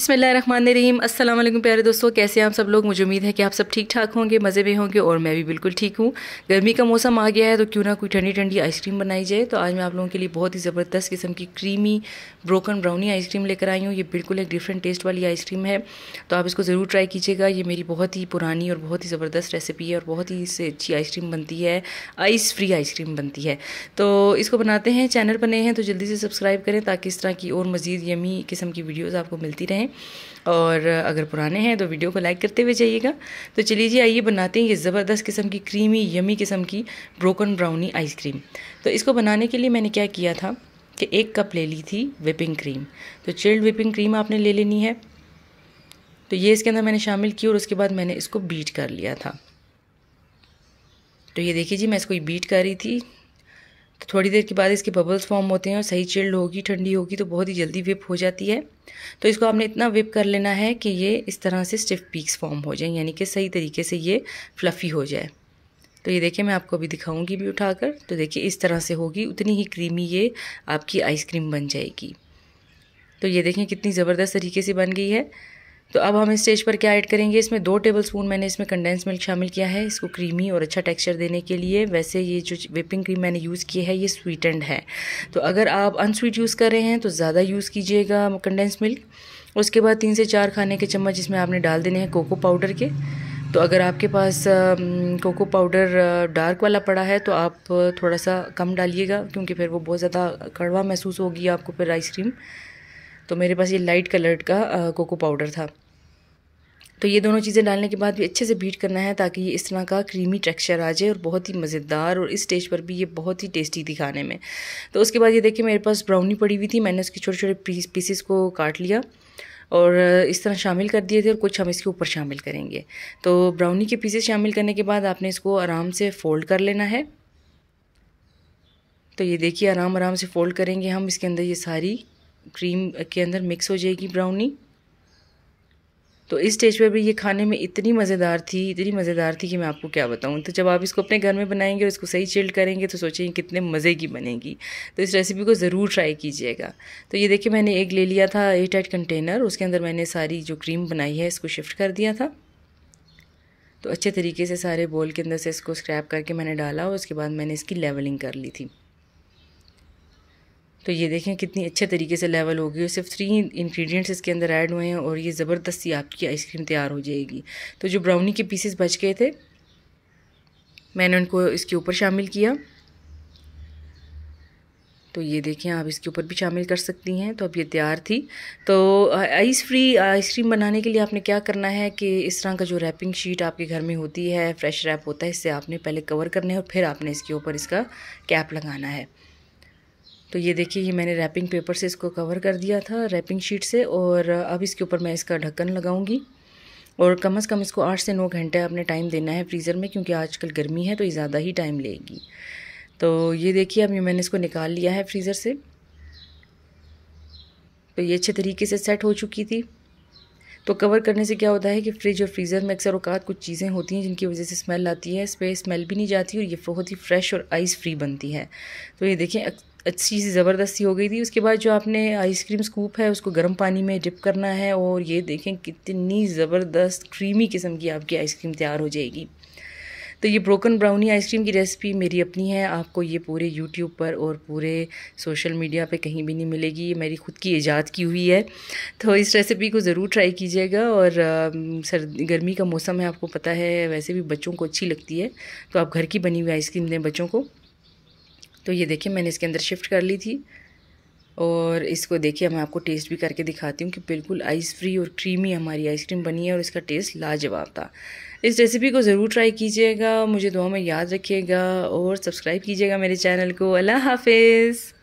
बसमीम अस्सलाम वालेकुम प्यारे दोस्तों कैसे हैं आप सब लोग मुझे उम्मीद है कि आप सब ठीक ठाक होंगे मज़े में होंगे और मैं भी बिल्कुल ठीक हूँ गर्मी का मौसम आ गया है तो क्यों ना कोई ठंडी ठंडी आइसक्रीम बनाई जाए तो आज मैं आप लोगों के लिए बहुत ही ज़बरदस्त किस्म की क्रीमी ब्रोकन ब्राउनी आइसक्रीम लेकर आई हूँ ये बिल्कुल एक डिफरेंट टेस्ट वाली आइसक्रीम है तो आप इसको ज़रूर ट्राई कीजिएगा ये मेरी बहुत ही पुरानी और बहुत ही ज़बरदस्त रेसिपी है और बहुत ही इससे अच्छी आइसक्रीम बनती है आइस फ्री आइसक्रीम बनती है तो इसको बनाते हैं चैनल बने हैं तो जल्दी से सब्सक्राइब करें ताकि इस तरह की और मज़ीद यमी किस्म की वीडियोज़ आपको मिलती रहें हैं और अगर पुराने हैं तो वीडियो को लाइक करते हुए जाइएगा तो चलिए जी आइए बनाते हैं ये ज़बरदस्त किस्म की क्रीमी यमी किस्म की ब्रोकन ब्राउनी आइसक्रीम तो इसको बनाने के लिए मैंने क्या किया था कि एक कप ले ली थी विपिंग क्रीम तो चिल्ड विपिंग क्रीम आपने ले लेनी है तो ये इसके अंदर मैंने शामिल की और उसके बाद मैंने इसको बीट कर लिया था तो ये देखिए जी मैं इसको बीट कर रही थी तो थोड़ी देर के बाद इसके बबल्स फॉर्म होते हैं और सही चिल्ड होगी ठंडी होगी तो बहुत ही जल्दी विप हो जाती है तो इसको आपने इतना विप कर लेना है कि ये इस तरह से स्टिफ पीक्स फॉर्म हो जाए यानी कि सही तरीके से ये फ्लफ़ी हो जाए तो ये देखिए मैं आपको अभी दिखाऊंगी भी उठाकर तो देखिए इस तरह से होगी उतनी ही क्रीमी ये आपकी आइसक्रीम बन जाएगी तो ये देखें कितनी ज़बरदस्त तरीके से बन गई है तो अब हम स्टेज पर क्या ऐड करेंगे इसमें दो टेबल स्पून मैंने इसमें कंडेंस मिल्क शामिल किया है इसको क्रीमी और अच्छा टेक्सचर देने के लिए वैसे ये जो विपिंग क्रीम मैंने यूज़ की है ये स्वीटेंड है तो अगर आप अनस्वीट यूज़ कर रहे हैं तो ज़्यादा यूज़ कीजिएगा कंडेंस मिल्क उसके बाद तीन से चार खाने के चम्मच इसमें आपने डाल देने हैं कोको पाउडर के तो अगर आपके पास कोको पाउडर डार्क वाला पड़ा है तो आप थोड़ा सा कम डालिएगा क्योंकि फिर वो बहुत ज़्यादा कड़वा महसूस होगी आपको फिर आइसक्रीम तो मेरे पास ये लाइट कलर्ड का कोको पाउडर था तो ये दोनों चीज़ें डालने के बाद भी अच्छे से बीट करना है ताकि ये इस तरह का क्रीमी टेक्सचर आ जाए और बहुत ही मज़ेदार और इस स्टेज पर भी ये बहुत ही टेस्टी थी खाने में तो उसके बाद ये देखिए मेरे पास ब्राउनी पड़ी हुई थी मैंने उसके छोटे छोटे पीस पीसेस को काट लिया और इस तरह शामिल कर दिए थे और कुछ हम इसके ऊपर शामिल करेंगे तो ब्राउनी के पीसेस शामिल करने के बाद आपने इसको आराम से फ़ोल्ड कर लेना है तो ये देखिए आराम आराम से फ़ोल्ड करेंगे हम इसके अंदर ये सारी क्रीम के अंदर मिक्स हो जाएगी ब्राउनी तो इस स्टेज पे भी ये खाने में इतनी मज़ेदार थी इतनी मज़ेदार थी कि मैं आपको क्या बताऊँ तो जब आप इसको अपने घर में बनाएंगे और इसको सही चिल्ड करेंगे तो सोचेंगे कितने मज़े की बनेगी तो इस रेसिपी को ज़रूर ट्राई कीजिएगा तो ये देखिए मैंने एक ले लिया था एयर टाइट कंटेनर उसके अंदर मैंने सारी जो क्रीम बनाई है इसको शिफ्ट कर दिया था तो अच्छे तरीके से सारे बोल के अंदर से इसको स्क्रैप करके मैंने डाला और उसके बाद मैंने इसकी लेवलिंग कर ली थी तो ये देखें कितनी अच्छे तरीके से लेवल हो गई और सिर्फ थ्री इंग्रेडिएंट्स इसके अंदर ऐड हुए हैं और ये ज़बरदस्ती आपकी आइसक्रीम तैयार हो जाएगी तो जो ब्राउनी के पीसेस बच गए थे मैंने उनको इसके ऊपर शामिल किया तो ये देखें आप इसके ऊपर भी शामिल कर सकती हैं तो अब ये तैयार थी तो आइस फ्री आइसक्रीम बनाने के लिए आपने क्या करना है कि इस तरह का जो रैपिंग शीट आपके घर में होती है फ्रेश रैप होता है इससे आपने पहले कवर करना है और फिर आपने इसके ऊपर इसका कैप लगाना है तो ये देखिए ये मैंने रैपिंग पेपर से इसको कवर कर दिया था रैपिंग शीट से और अब इसके ऊपर मैं इसका ढक्कन लगाऊंगी और कम से कम इसको आठ से नौ घंटे आपने टाइम देना है फ्रीज़र में क्योंकि आजकल गर्मी है तो ये ज़्यादा ही टाइम लेगी तो ये देखिए अब ये मैंने इसको निकाल लिया है फ्रीज़र से तो ये अच्छे तरीके से सेट हो चुकी थी तो कवर करने से क्या होता है कि फ्रिज और फ्रीज़र में अक्सर अवकात कुछ चीज़ें होती हैं जिनकी वजह से स्मेल आती है इस पर स्मेल भी नहीं जाती और ये बहुत ही फ्रेश और आइस फ्री बनती है तो ये देखें अच्छी सी ज़बरदस्ती हो गई थी उसके बाद जो आपने आइसक्रीम स्कूप है उसको गर्म पानी में डिप करना है और ये देखें कितनी ज़बरदस्त क्रीमी किस्म की आपकी आइसक्रीम तैयार हो जाएगी तो ये ब्रोकन ब्राउनी आइसक्रीम की रेसिपी मेरी अपनी है आपको ये पूरे यूट्यूब पर और पूरे सोशल मीडिया पे कहीं भी नहीं मिलेगी ये मेरी ख़ुद की ईजाद की हुई है तो इस रेसिपी को ज़रूर ट्राई कीजिएगा और सर गर्मी का मौसम है आपको पता है वैसे भी बच्चों को अच्छी लगती है तो आप घर की बनी हुई आइसक्रीम दें बच्चों को तो ये देखिए मैंने इसके अंदर शिफ्ट कर ली थी और इसको देखिए मैं आपको टेस्ट भी करके दिखाती हूँ कि बिल्कुल आइस फ्री और क्रीमी हमारी आइसक्रीम बनी है और इसका टेस्ट लाजवाब था इस रेसिपी को ज़रूर ट्राई कीजिएगा मुझे दुआ में याद रखिएगा और सब्सक्राइब कीजिएगा मेरे चैनल को अल्लाह हाफिज़